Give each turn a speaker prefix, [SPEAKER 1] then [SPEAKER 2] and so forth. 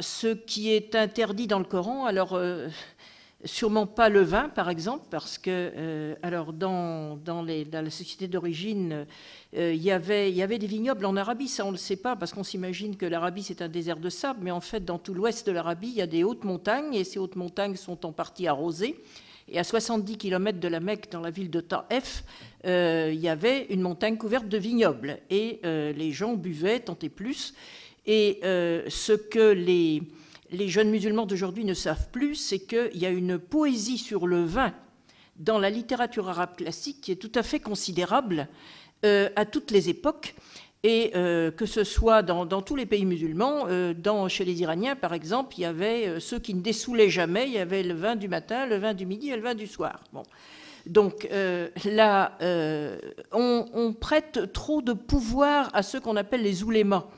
[SPEAKER 1] Ce qui est interdit dans le Coran, alors euh, sûrement pas le vin par exemple, parce que euh, alors dans, la société d'origine, euh, y il y avait des vignobles en Arabie, ça on ne le sait pas, parce qu'on s'imagine que l'Arabie c'est un désert de sable, mais en fait dans tout l'ouest de l'Arabie, il y a des hautes montagnes, et ces hautes montagnes sont en partie arrosées. Et à 70 km de la Mecque, dans la ville de taef il y avait une montagne couverte de vignobles. Et les gens buvaient, tant et plus. Et euh, ce que les, jeunes musulmans d'aujourd'hui ne savent plus, c'est qu'il y a une poésie sur le vin dans la littérature arabe classique qui est tout à fait considérable euh, à toutes les époques, et euh, que ce soit dans, tous les pays musulmans, dans, chez les Iraniens par exemple, il y avait ceux qui ne dessoulaient jamais, il y avait le vin du matin, le vin du midi et le vin du soir. Bon. Donc là, on, on, prête trop de pouvoir à ce qu'on appelle les oulémas